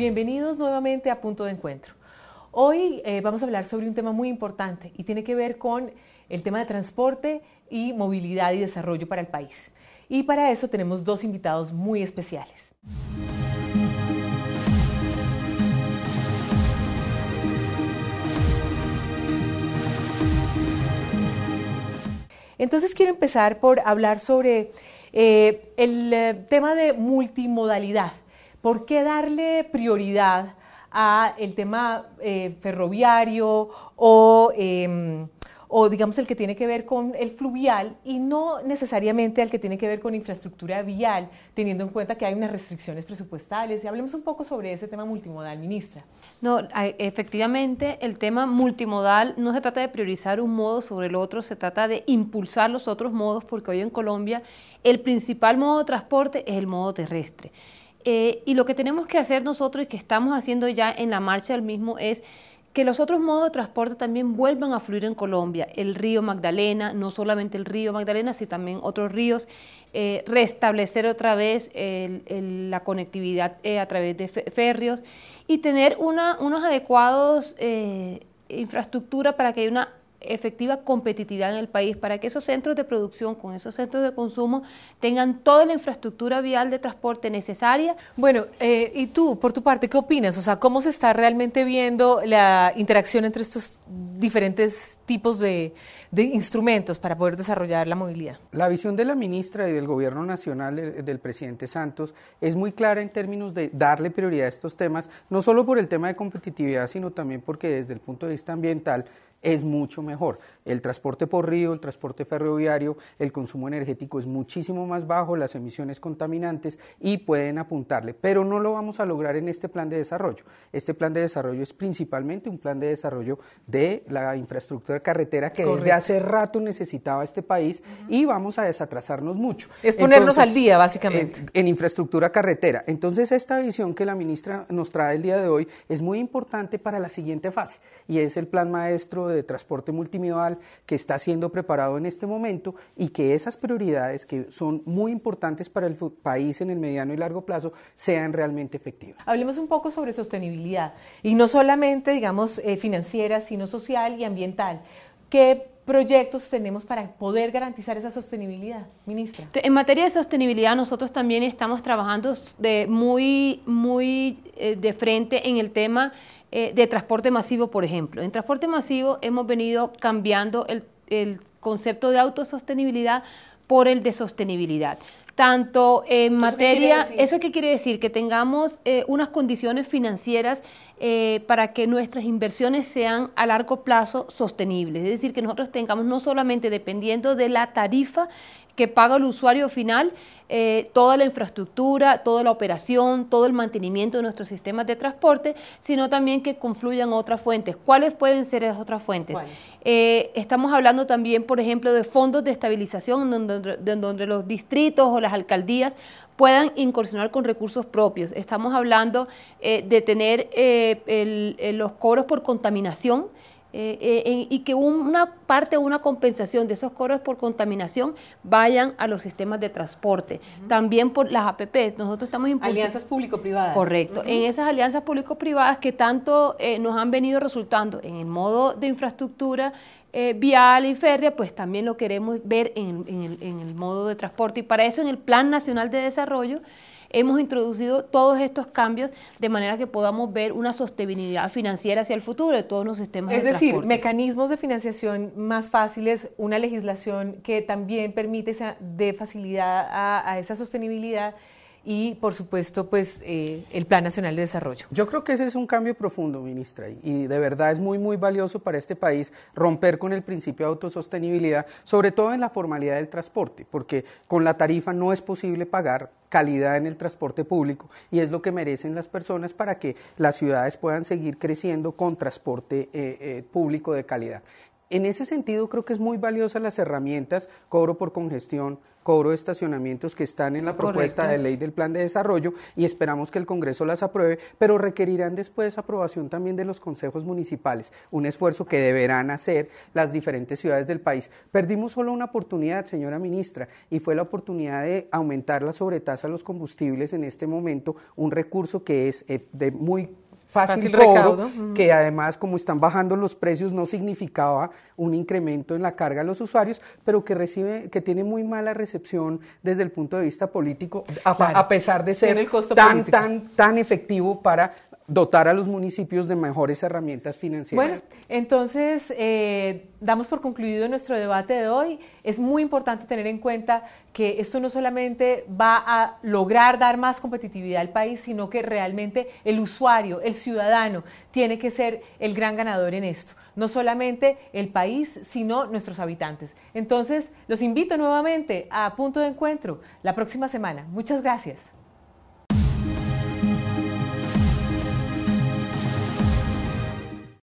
Bienvenidos nuevamente a Punto de Encuentro. Hoy eh, vamos a hablar sobre un tema muy importante y tiene que ver con el tema de transporte y movilidad y desarrollo para el país. Y para eso tenemos dos invitados muy especiales. Entonces quiero empezar por hablar sobre eh, el eh, tema de multimodalidad. ¿Por qué darle prioridad a el tema eh, ferroviario em, o, digamos, el que tiene que ver con el fluvial y no necesariamente al que tiene que ver con infraestructura vial, teniendo en cuenta que hay unas restricciones presupuestales? Y hablemos un poco sobre ese tema multimodal, ministra. No, efectivamente, el tema multimodal no se trata de priorizar un modo sobre el otro, se trata de impulsar los otros modos, porque hoy en Colombia el principal modo de transporte es el modo terrestre. Eh, y lo que tenemos que hacer nosotros y que estamos haciendo ya en la marcha del mismo es que los otros modos de transporte también vuelvan a fluir en Colombia. El río Magdalena, no solamente el río Magdalena, sino también otros ríos. Eh, restablecer otra vez la conectividad eh, a través de férreos y tener una, unos adecuados infraestructura para que haya una efectiva competitividad en el país, para que esos centros de producción con esos centros de consumo tengan toda la infraestructura vial de transporte necesaria. Bueno, eh, y tú, por tu parte, ¿qué opinas? O sea, ¿cómo se está realmente viendo la interacción entre estos diferentes tipos de, instrumentos para poder desarrollar la movilidad? La visión de la ministra y del gobierno nacional eh, del presidente Santos es muy clara en términos de darle prioridad a estos temas, no solo por el tema de competitividad, sino también porque desde el punto de vista ambiental, es mucho mejor. El transporte por río, el transporte ferroviario, el consumo energético es muchísimo más bajo, las emisiones contaminantes y pueden apuntarle, pero no lo vamos a lograr en este plan de desarrollo. Este plan de desarrollo es principalmente un plan de desarrollo de la infraestructura carretera que desde hace rato necesitaba este país y vamos a desatrasarnos mucho. Es ponernos al día, básicamente. En, en infraestructura carretera. Entonces, esta visión que la ministra nos trae el día de hoy es muy importante para la siguiente fase y es el plan maestro de transporte multimodal que está siendo preparado en este momento y que esas prioridades que son muy importantes para el país en el mediano y largo plazo sean realmente efectivas. Hablemos un poco sobre sostenibilidad y no solamente, digamos, eh, financiera, sino social y ambiental. ¿Qué proyectos tenemos para poder garantizar esa sostenibilidad, ministra? En materia de sostenibilidad, nosotros también estamos trabajando de muy, muy eh, de frente en el tema eh, de transporte masivo, por ejemplo. En transporte masivo hemos venido cambiando el, el concepto de autosostenibilidad por el de sostenibilidad. Tanto en materia, ¿eso qué quiere decir? Que tengamos eh, unas condiciones financieras eh, para que nuestras inversiones sean a largo plazo sostenibles. Es decir, que nosotros tengamos no solamente dependiendo de la tarifa que paga el usuario final, eh, toda la infraestructura, toda la operación, todo el mantenimiento de nuestros sistemas de transporte, sino también que confluyan otras fuentes. ¿Cuáles pueden ser esas otras fuentes? estamos hablando también, por ejemplo, de fondos de estabilización, donde donde, los distritos o las alcaldías puedan incursionar con recursos propios. Estamos hablando eh, de tener eh, eh, los cobros por contaminación eh, eh, y que una parte, o una compensación de esos coros por contaminación vayan a los sistemas de transporte. También por las APPs. Nosotros estamos impulsando. Alianzas público-privadas. Correcto. En esas alianzas público-privadas que tanto eh, nos han venido resultando en el modo de infraestructura vial y férrea, pues también lo queremos ver en el modo de transporte. Y para eso, en el Plan Nacional de Desarrollo, hemos introducido todos estos cambios de manera que podamos ver una sostenibilidad financiera hacia el futuro de todos los sistemas. Es decir, mecanismos de financiación más fáciles, una legislación que también permite esa, de facilidad a esa sostenibilidad y, por supuesto, pues eh, el Plan Nacional de Desarrollo. Yo creo que ese es un cambio profundo, ministra, y de verdad es muy, muy valioso para este país romper con el principio de autosostenibilidad, sobre todo en la formalidad del transporte, porque con la tarifa no es posible pagar calidad en el transporte público y es lo que merecen las personas para que las ciudades puedan seguir creciendo con transporte eh, eh, público de calidad en ese sentido creo que es muy valiosa las herramientas, cobro por congestión, cobro de estacionamientos que están en la propuesta de ley del plan de desarrollo y esperamos que el Congreso las apruebe, pero requerirán después aprobación también de los consejos municipales, un esfuerzo que deberán hacer las diferentes ciudades del país. Perdimos solo una oportunidad, señora ministra, y fue la oportunidad de aumentar la sobretasa a los combustibles en este momento, un recurso que es eh, de muy fácil, que además como están bajando los precios no significaba un incremento en la carga de los usuarios, pero que recibe, que tiene muy mala recepción desde el punto de vista político, a, pesar de ser tan, tan, tan efectivo para dotar a los municipios de mejores herramientas financieras. Bueno, entonces eh, damos por concluido nuestro debate de hoy. Es muy importante tener en cuenta que esto no solamente va a lograr dar más competitividad al país, sino que realmente el usuario, el ciudadano, tiene que ser el gran ganador en esto no solamente el país, sino nuestros habitantes. Entonces, los invito nuevamente a Punto de Encuentro la próxima semana. Muchas gracias.